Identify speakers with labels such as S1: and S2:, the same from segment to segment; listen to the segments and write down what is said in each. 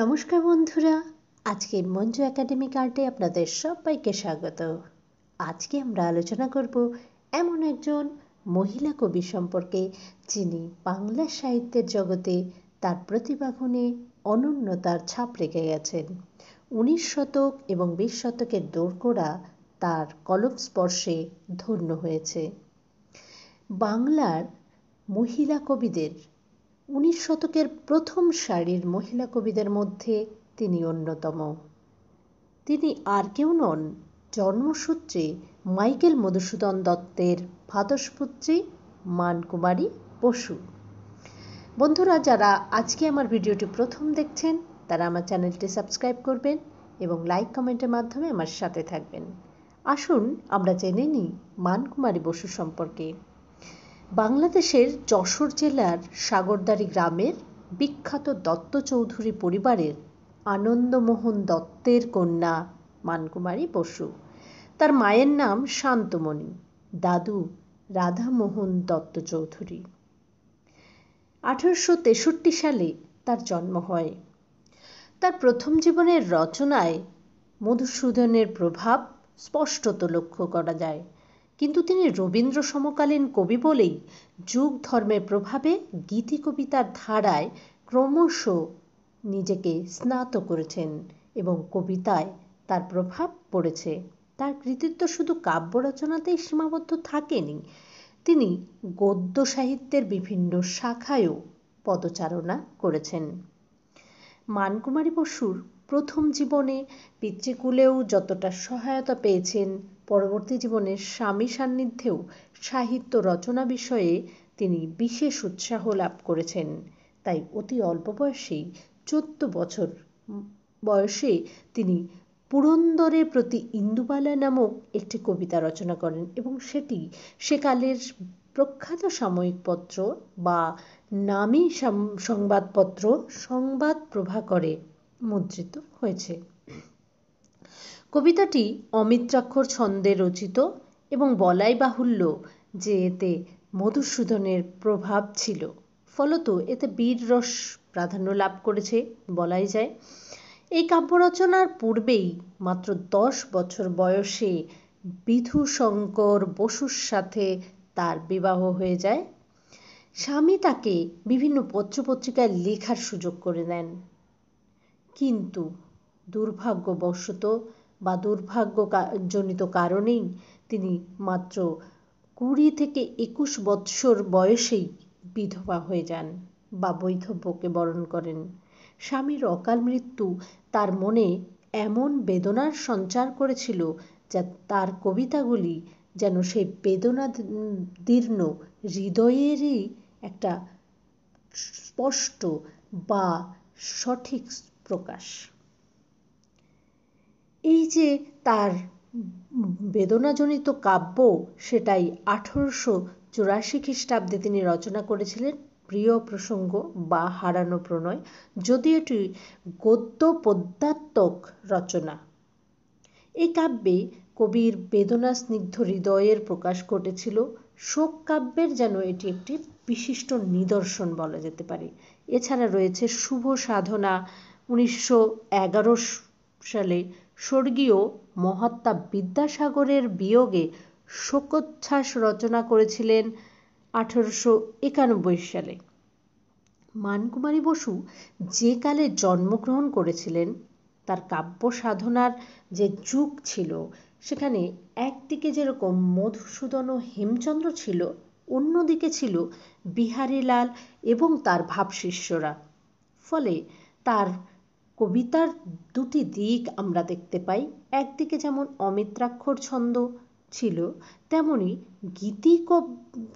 S1: নমস্কার বন্ধুরা আজকে মঞ্জু একাডেমিক আর্টে আপনাদের সবাইকে স্বাগত আজকে আমরা আলোচনা করব এমন একজন মহিলা কবি সম্পর্কে যিনি বাংলা সাহিত্যের জগতে তার প্রতিভাগুণে অনন্যতার ছাপ রেখে গেছেন উনিশ শতক এবং বিশ শতকের দোরকোড়া তার কলম স্পর্শে ধন্য হয়েছে বাংলার মহিলা কবিদের উনিশ শতকের প্রথম সারির মহিলা কবিদের মধ্যে তিনি অন্যতম তিনি আর কেউ নন জন্মসূত্রে মাইকেল মধুসূদন দত্তের ভাতসপুত্রী মানকুমারী বসু বন্ধুরা যারা আজকে আমার ভিডিওটি প্রথম দেখছেন তারা আমার চ্যানেলটি সাবস্ক্রাইব করবেন এবং লাইক কমেন্টের মাধ্যমে আমার সাথে থাকবেন আসুন আমরা জেনে নিই মানকুমারী বসু সম্পর্কে বাংলাদেশের যশোর জেলার সাগরদারি গ্রামের বিখ্যাত দত্ত চৌধুরী পরিবারের আনন্দমোহন দত্তের কন্যা মানকুমারী বসু তার মায়ের নাম শান্তমণি দাদু রাধামোহন দত্ত চৌধুরী আঠারোশো তেষট্টি সালে তার জন্ম হয় তার প্রথম জীবনের রচনায় মধুসূদনের প্রভাব স্পষ্টত লক্ষ্য করা যায় কিন্তু তিনি রবীন্দ্র সমকালীন কবি বলেই যুগ ধর্মের প্রভাবে গীতি কবিতার ধারায় ক্রমশ নিজেকে স্নাত করেছেন এবং কবিতায় তার প্রভাব পড়েছে তার কৃতিত্ব শুধু কাব্য রচনাতেই সীমাবদ্ধ থাকেনি তিনি গদ্য সাহিত্যের বিভিন্ন শাখায়ও পদচারণা করেছেন মানকুমারী বসুর প্রথম জীবনে পিতৃকুলেও যতটা সহায়তা পেয়েছেন পরবর্তী জীবনে স্বামী সান্নিধ্যেও সাহিত্য রচনা বিষয়ে তিনি বিশেষ উৎসাহ লাভ করেছেন তাই অতি অল্প বয়সেই চোদ্দ বছর বয়সে তিনি পুরন্দরে প্রতি ইন্দুবালা নামক একটি কবিতা রচনা করেন এবং সেটি সেকালের প্রখ্যাত সাময়িক পত্র বা নামী সংবাদপত্র সংবাদ প্রভাকরে মুদ্রিত হয়েছে কবিতাটি অমিত্রাক্ষর ছন্দে রচিত এবং বলাই বাহুল্য যে এতে মধুসূদনের প্রভাব ছিল ফলত এতে বীর রস প্রাধান্য লাভ করেছে বলাই যায় এই কাব্য রচনার পূর্বেই মাত্র দশ বছর বয়সে বিধু শঙ্কর বসুর সাথে তার বিবাহ হয়ে যায় স্বামী তাকে বিভিন্ন পত্রপত্রিকায় লেখার সুযোগ করে দেন কিন্তু দুর্ভাগ্যবশত বা দুর্ভাগ্য জনিত কারণেই তিনি মাত্র কুড়ি থেকে একুশ বৎসর বয়সেই বিধবা হয়ে যান বা বৈধব্যকে বরণ করেন স্বামীর অকাল মৃত্যু তার মনে এমন বেদনার সঞ্চার করেছিল যা তার কবিতাগুলি যেন সেই দীর্ণ হৃদয়েরই একটা স্পষ্ট বা সঠিক প্রকাশ এই যে তার বেদনাজনিত কাব্য সেটাই আঠেরোশো চুরাশি খ্রিস্টাব্দে তিনি রচনা করেছিলেন প্রিয় প্রসঙ্গ বা হারানো প্রণয় যদি এটি গদ্য পদ্যাত্মক রচনা এই কাব্যে কবির বেদনা স্নিগ্ধ হৃদয়ের প্রকাশ ঘটেছিল শোক কাব্যের যেন এটি একটি বিশিষ্ট নিদর্শন বলা যেতে পারে এছাড়া রয়েছে শুভ সাধনা উনিশশো এগারো সালে স্বর্গীয় মহাত্মা বিদ্যাসাগরের বিয়োগে শোকোচ্ছ্বাস রচনা করেছিলেন আঠেরোশো একানব্বই সালে মানকুমারী বসু যে কালে জন্মগ্রহণ করেছিলেন তার কাব্য সাধনার যে যুগ ছিল সেখানে একদিকে যেরকম মধুসূদন ও হেমচন্দ্র ছিল অন্যদিকে ছিল বিহারীলাল এবং তার ভাবশিষ্যরা ফলে তার কবিতার দুটি দিক আমরা দেখতে পাই একদিকে যেমন অমিত্রাক্ষর ছন্দ ছিল তেমনি গীতি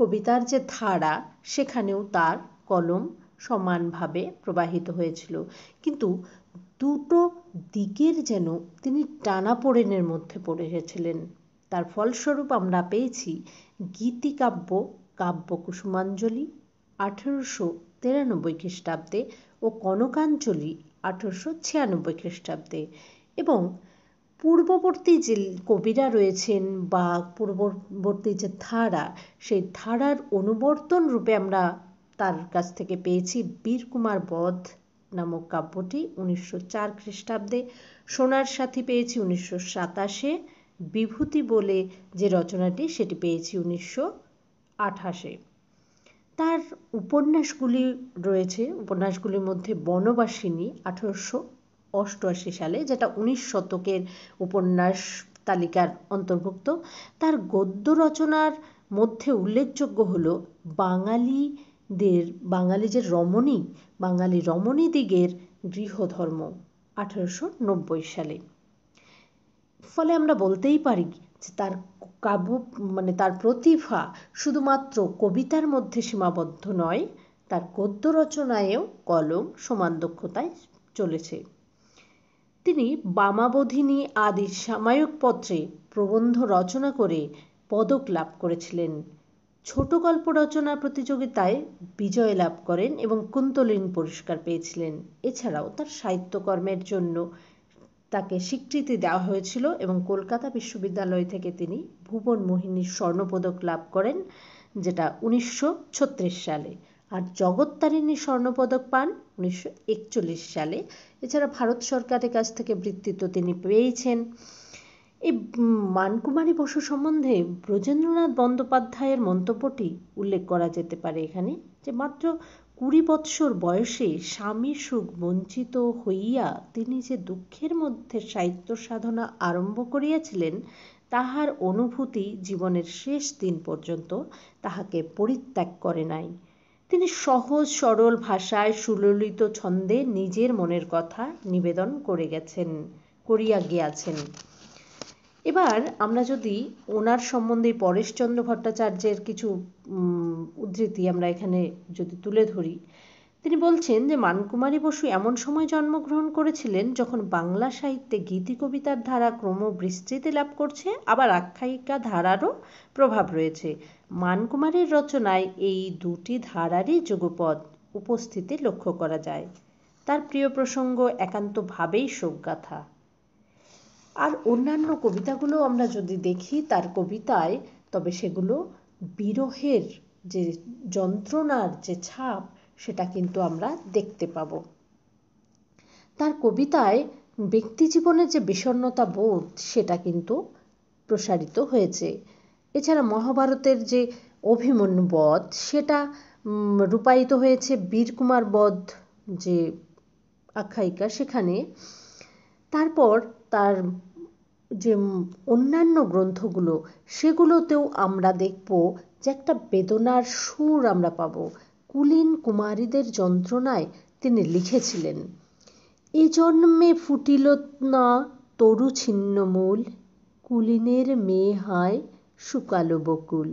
S1: কবিতার যে ধারা সেখানেও তার কলম সমানভাবে প্রবাহিত হয়েছিল কিন্তু দুটো দিকের যেন তিনি টানাপোড়েনের মধ্যে পড়ে গেছিলেন তার ফলস্বরূপ আমরা পেয়েছি গীতিকাব্য কাব্য কুসুমাঞ্জলি আঠেরোশো তিরানব্বই খ্রিস্টাব্দে ও কনকাঞ্জলি আঠেরোশো ছিয়ানব্বই খ্রিস্টাব্দে এবং পূর্ববর্তী যে কবিরা রয়েছেন বা পূর্ববর্তী যে ধারা সেই ধারার অনুবর্তন রূপে আমরা তার কাছ থেকে পেয়েছি বীরকুমার বধ নামক কাব্যটি উনিশশো চার খ্রিস্টাব্দে সোনার সাথী পেয়েছি উনিশশো সাতাশে বিভূতি বলে যে রচনাটি সেটি পেয়েছি উনিশশো আঠাশে তার উপন্যাসগুলি রয়েছে উপন্যাসগুলির মধ্যে বনবাসিনী আঠারোশো অষ্টআশি সালে যেটা উনিশ শতকের উপন্যাস তালিকার অন্তর্ভুক্ত তার গদ্য রচনার মধ্যে উল্লেখযোগ্য হল বাঙালিদের বাঙালি যে রমণী বাঙালি রমণীদিগের গৃহধর্ম আঠারোশো নব্বই সালে ফলে আমরা বলতেই পারি তার কাব্য মানে তার প্রতিভা শুধুমাত্র কবিতার মধ্যে সীমাবদ্ধ নয় তার গদ্য রচনায়ও কলম সমান দক্ষতায় চলেছে তিনি বামাবধিনী আদি সাময়িক পত্রে প্রবন্ধ রচনা করে পদক লাভ করেছিলেন ছোট গল্প রচনা প্রতিযোগিতায় বিজয় লাভ করেন এবং কুন্তলিন পুরস্কার পেয়েছিলেন এছাড়াও তার সাহিত্যকর্মের জন্য তাকে স্বীকৃতি দেওয়া হয়েছিল এবং কলকাতা বিশ্ববিদ্যালয় থেকে তিনি ভুবন মোহিনী স্বর্ণপদক লাভ করেন যেটা উনিশশো সালে আর জগত্তারিণী স্বর্ণপদক পান উনিশশো সালে এছাড়া ভারত সরকারের কাছ থেকে বৃত্তি তো তিনি পেয়েছেন এই মানকুমারী বসু সম্বন্ধে ব্রজেন্দ্রনাথ বন্দ্যোপাধ্যায়ের মন্তব্যটি উল্লেখ করা যেতে পারে এখানে যে মাত্র কুড়ি বৎসর বয়সে স্বামী সুখ বঞ্চিত হইয়া তিনি যে দুঃখের মধ্যে সাহিত্য সাধনা আরম্ভ করিয়াছিলেন তাহার অনুভূতি জীবনের শেষ দিন পর্যন্ত তাহাকে পরিত্যাগ করে নাই তিনি সহজ সরল ভাষায় সুললিত ছন্দে নিজের মনের কথা নিবেদন করে গেছেন করিয়া গিয়াছেন এবার আমরা যদি ওনার সম্বন্ধে পরেশচন্দ্র ভট্টাচার্যের কিছু উদ্ধৃতি আমরা এখানে যদি তুলে ধরি তিনি বলছেন যে মানকুমারী বসু এমন সময় জন্মগ্রহণ করেছিলেন যখন বাংলা সাহিত্যে গীতি কবিতার ধারা ক্রম বিস্তৃতি লাভ করছে আবার আখ্যায়িকা ধারারও প্রভাব রয়েছে মানকুমারীর রচনায় এই দুটি ধারারই যুগপদ উপস্থিতি লক্ষ্য করা যায় তার প্রিয় প্রসঙ্গ একান্তভাবেই শোকগাথা আর অন্যান্য কবিতাগুলো আমরা যদি দেখি তার কবিতায় তবে সেগুলো বিরহের যে যন্ত্রণার যে ছাপ সেটা কিন্তু আমরা দেখতে পাব তার কবিতায় ব্যক্তি জীবনের যে বিষণ্নতা বোধ সেটা কিন্তু প্রসারিত হয়েছে এছাড়া মহাভারতের যে অভিমন্যু বধ সেটা রূপায়িত হয়েছে বীরকুমার বধ যে আখ্যায়িকা সেখানে তারপর তার যে অন্যান্য গ্রন্থগুলো সেগুলোতেও আমরা দেখব যে একটা বেদনার সুর আমরা পাব কুলীন কুমারীদের যন্ত্রণায় তিনি লিখেছিলেন এ জন্মে ফুটিল না তরু ছিন্নমূল কুলীনের মেয়ে হায় শুকালো বকুল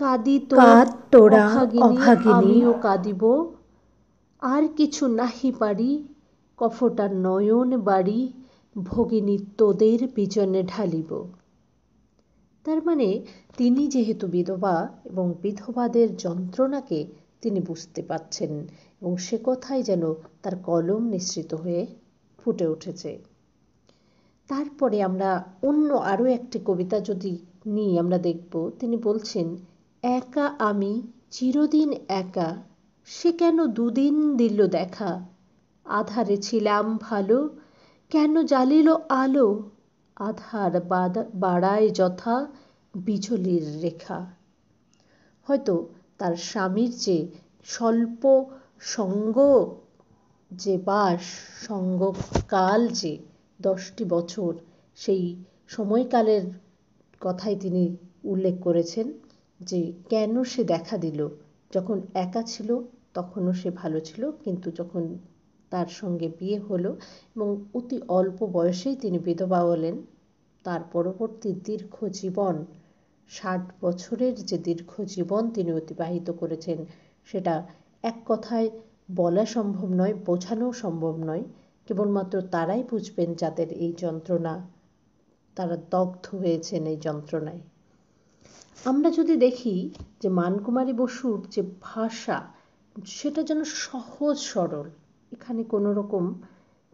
S1: কাঁদি তোরা কাঁদিব আর কিছু নাহি পারি কফটা নয়ন বাড়ি ভগিনী তোদের পিছনে ঢালিব তার মানে তিনি যেহেতু বিধবা এবং বিধবাদের যন্ত্রণাকে তিনি বুঝতে পাচ্ছেন এবং সে কথাই যেন তার কলম নিঃসৃত হয়ে ফুটে উঠেছে তারপরে আমরা অন্য আরও একটি কবিতা যদি নিই আমরা দেখব তিনি বলছেন একা আমি চিরদিন একা সে কেন দুদিন দিল দেখা আধারে ছিলাম ভালো কেন জ্বালিল আলো আধার বাড়ায় যথা বিজলির রেখা হয়তো তার স্বামীর যে স্বল্প সঙ্গ যে বাস সঙ্গকাল যে দশটি বছর সেই সময়কালের কথাই তিনি উল্লেখ করেছেন যে কেন সে দেখা দিল যখন একা ছিল তখনও সে ভালো ছিল কিন্তু যখন তার সঙ্গে বিয়ে হলো এবং অতি অল্প বয়সেই তিনি বিধবা হলেন তার পরবর্তী দীর্ঘ জীবন ষাট বছরের যে দীর্ঘ জীবন তিনি অতিবাহিত করেছেন সেটা এক কথায় বলা সম্ভব নয় বোঝানো সম্ভব নয় কেবলমাত্র তারাই বুঝবেন যাদের এই যন্ত্রণা তারা দগ্ধ হয়েছেন এই যন্ত্রণায় আমরা যদি দেখি যে মানকুমারী বসুর যে ভাষা সেটা যেন সহজ সরল এখানে কোনো রকম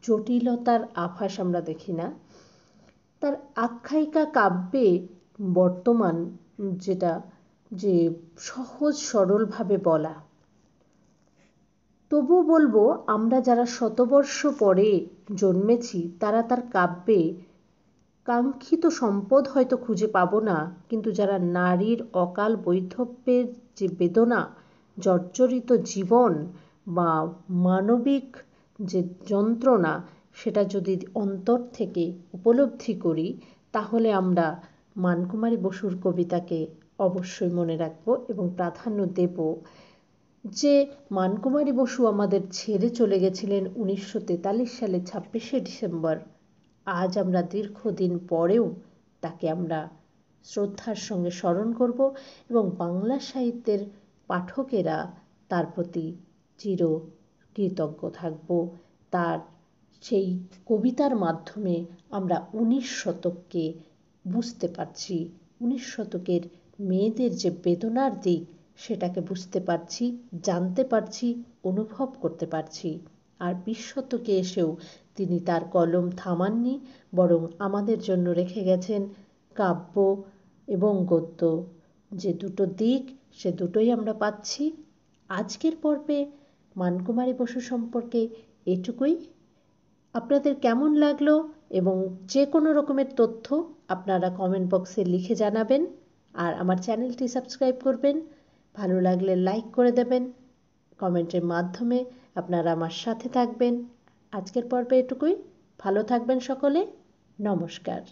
S1: জটিলতার আভাস আমরা দেখি না তার আখ্যায়িকা কাব্যে বর্তমান যেটা যে সহজ সরলভাবে বলা তবু বলবো আমরা যারা শতবর্ষ পরে জন্মেছি তারা তার কাব্যে কাঙ্ক্ষিত সম্পদ হয়তো খুঁজে পাব না কিন্তু যারা নারীর অকাল বৈধব্যের যে বেদনা জর্জরিত জীবন বা মানবিক যে যন্ত্রণা সেটা যদি অন্তর থেকে উপলব্ধি করি তাহলে আমরা মানকুমারী বসুর কবিতাকে অবশ্যই মনে রাখবো এবং প্রাধান্য দেব যে মানকুমারী বসু আমাদের ছেড়ে চলে গেছিলেন উনিশশো তেতাল্লিশ সালে ছাব্বিশে ডিসেম্বর আজ আমরা দীর্ঘদিন পরেও তাকে আমরা শ্রদ্ধার সঙ্গে স্মরণ করব এবং বাংলা সাহিত্যের পাঠকেরা তার প্রতি চির কৃতজ্ঞ থাকব তার সেই কবিতার মাধ্যমে আমরা উনিশ শতককে বুঝতে পারছি উনিশ শতকের মেয়েদের যে বেদনার দিক সেটাকে বুঝতে পারছি জানতে পারছি অনুভব করতে পারছি আর বিশ শতকে এসেও তিনি তার কলম থামাননি বরং আমাদের জন্য রেখে গেছেন কাব্য এবং গদ্য যে দুটো দিক সে দুটোই আমরা পাচ্ছি আজকের পর্বে মানকুমারী বসু সম্পর্কে এটুকুই আপনাদের কেমন লাগলো এবং যে কোনো রকমের তথ্য আপনারা কমেন্ট বক্সে লিখে জানাবেন আর আমার চ্যানেলটি সাবস্ক্রাইব করবেন ভালো লাগলে লাইক করে দেবেন কমেন্টের মাধ্যমে আপনারা আমার সাথে থাকবেন আজকের পর্বে এটুকুই ভালো থাকবেন সকলে নমস্কার